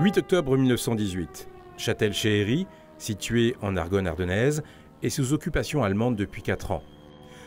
8 octobre 1918. Châtel-Chéhéry, situé en Argonne-Ardennaise, est sous occupation allemande depuis 4 ans.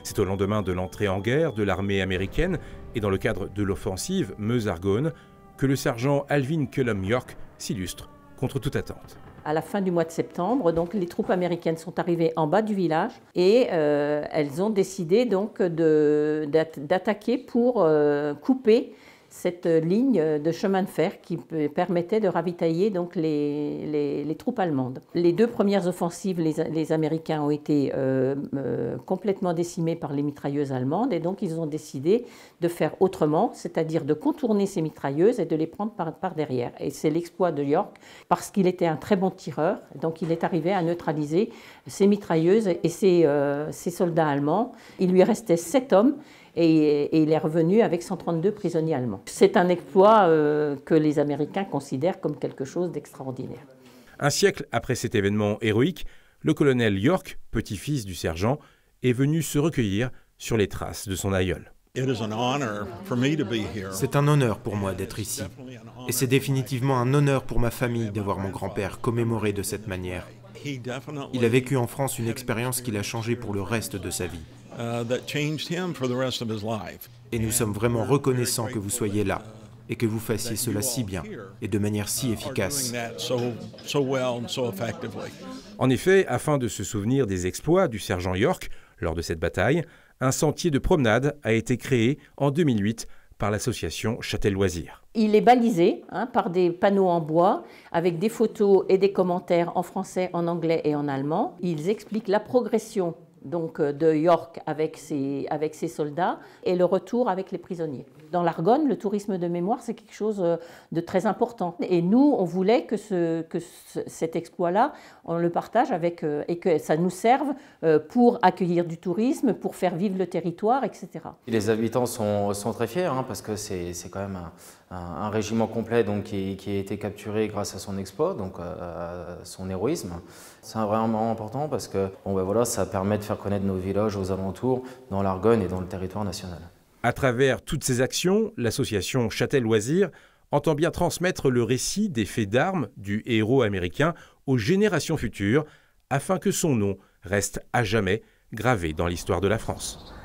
C'est au lendemain de l'entrée en guerre de l'armée américaine et dans le cadre de l'offensive Meuse-Argonne que le sergent Alvin Cullum York s'illustre contre toute attente. À la fin du mois de septembre, donc, les troupes américaines sont arrivées en bas du village et euh, elles ont décidé donc d'attaquer pour euh, couper cette ligne de chemin de fer qui permettait de ravitailler donc les, troupes allemandes. Les deux premières offensives, les, Américains ont été euh, euh, complètement décimés par les mitrailleuses allemandes et donc ils ont décidé de faire autrement, c'est-à-dire de contourner ces mitrailleuses et de les prendre par, derrière. Et c'est l'exploit de York parce qu'il était un très bon tireur, donc il est arrivé à neutraliser ces mitrailleuses et ces, euh, ces soldats allemands. Il lui restait sept hommes et, il est revenu avec 132 prisonniers allemands. C'est un exploit euh, que les Américains considèrent comme quelque chose d'extraordinaire. Un siècle après cet événement héroïque, le colonel York, petit-fils du sergent, est venu se recueillir sur les traces de son aïeul. C'est un honneur pour moi d'être ici. Et c'est définitivement un honneur pour ma famille d'avoir mon grand-père commémoré de cette manière. Il a vécu en France une expérience qui l'a changé pour le reste de sa vie. Euh, et nous sommes vraiment reconnaissants que vous soyez là et que vous fassiez cela si bien et de manière si efficace. En effet, afin de se souvenir des exploits du sergent York lors de cette bataille, un sentier de promenade a été créé en 2008 par l'association Châtel Loisir. Il est balisé hein, par des panneaux en bois avec des photos et des commentaires en français, en anglais et en allemand. Ils expliquent la progression donc euh, de York avec ses, avec ses soldats, et le retour avec les prisonniers. Dans l'Argonne, le tourisme de mémoire, c'est quelque chose euh, de très important. Et nous, on voulait que, ce, que cet exploit-là, on le partage avec, euh, et que ça nous serve pour accueillir du tourisme, pour faire vivre le territoire, etc. les habitants sont, sont très fiers, hein, parce que c'est quand même un, un, régiment complet donc, qui, a été capturé grâce à son exploit, donc à son héroïsme. C'est vraiment important parce que bon, ben voilà, ça permet de faire faire connaître nos villages aux alentours, dans l'Argonne et dans le territoire national. À travers toutes ces actions, l'association Châtel Loisirs entend bien transmettre le récit des faits d'armes du héros américain aux générations futures afin que son nom reste à jamais gravé dans l'histoire de la France.